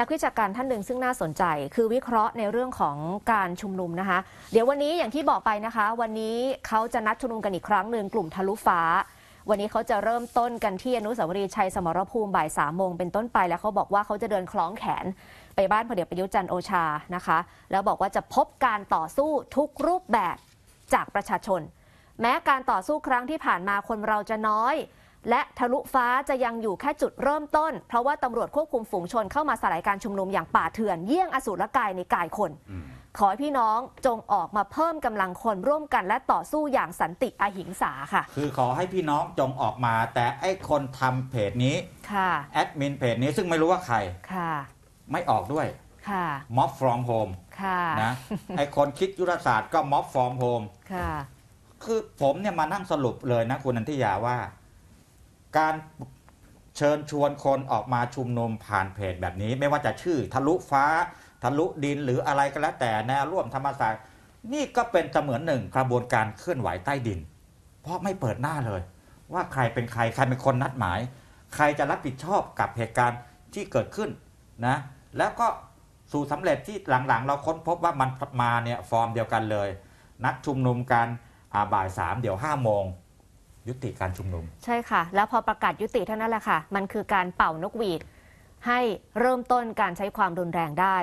นักวิชาการท่านหนึ่ง ซึ่งน่าสนใจ คือวิเคราะห์ในเรื่องของการชุมนุมนะคะ เดี๋ยววันนี้อย่างที่บอกไปนะคะ วันนี้เขาจะนัดชุมนุมกันอีกครั้งหนึ่งกลุ่มทะลุฟ้า วันนี้เขาจะเริ่มต้นกันที่อนุสาวรีย์ชัยสมรภูมิบ่ายสามโมงเป็นต้นไปแล้วเขาบอกว่าเขาจะเดินคล้องแขน ไปบ้านพลเอกประยุทธ์จันทร์โอชานะคะ แล้วบอกว่าจะพบการต่อสู้ทุกรูปแบบจากประชาชน แม้การต่อสู้ครั้งที่ผ่านมาคนเราจะน้อยและทะลุฟ้าจะยังอยู่แค่จุดเริ่มต้น เพราะว่าตำรวจควบคุมฝูงชนเข้ามาสลายการชุมนุมอย่างป่าเถื่อนเยี่ยงอสูรกายในกายคนขอให้พี่น้องจงออกมาเพิ่มกำลังคนร่วมกันและต่อสู้อย่างสันติอหิงสาค่ะ คือขอให้พี่น้องจงออกมาแต่ไอ้คนทำเพจนี้ ค่ะแอดมินเพจนี้ซึ่งไม่รู้ว่าใครค่ะ ไม่ออกด้วยค่ะม็อบฟรอมโฮมค่ะนะไอ้คนคิดยุทธศาสตร์ก็ม็อบฟรอมโฮมค่ะ คือผมเนี่ยมานั่งสรุปเลยนะ คุณนันทิยาว่าการเชิญชวนคนออกมาชุมนุมผ่านเพจแบบนี้ ไม่ว่าจะชื่อ ทะลุฟ้าทะลุดิน หรืออะไรก็แล้วแต่แนวร่วมธรรมศาสตร์นี่ก็เป็นเสมือนหนึ่งกระบวนการเคลื่อนไหวใต้ดิน เพราะไม่เปิดหน้าเลย ว่าใครเป็นใครใครเป็นคนนัดหมาย ใครจะรับผิดชอบกับเหตุการณ์ที่เกิดขึ้นนะแล้วก็สู่สำเร็จที่หลังๆ เราค้นพบว่ามันมาเนี่ยฟอร์มเดียวกันเลย นัดชุมนุมกันบ่ายสามเดี๋ยวห้าโมงยุติการชุมนุม ใช่ค่ะ แล้วพอประกาศยุติเท่านั้นแหละค่ะ มันคือการเป่านกหวีด ให้เริ่มต้นการใช้ความรุนแรงได้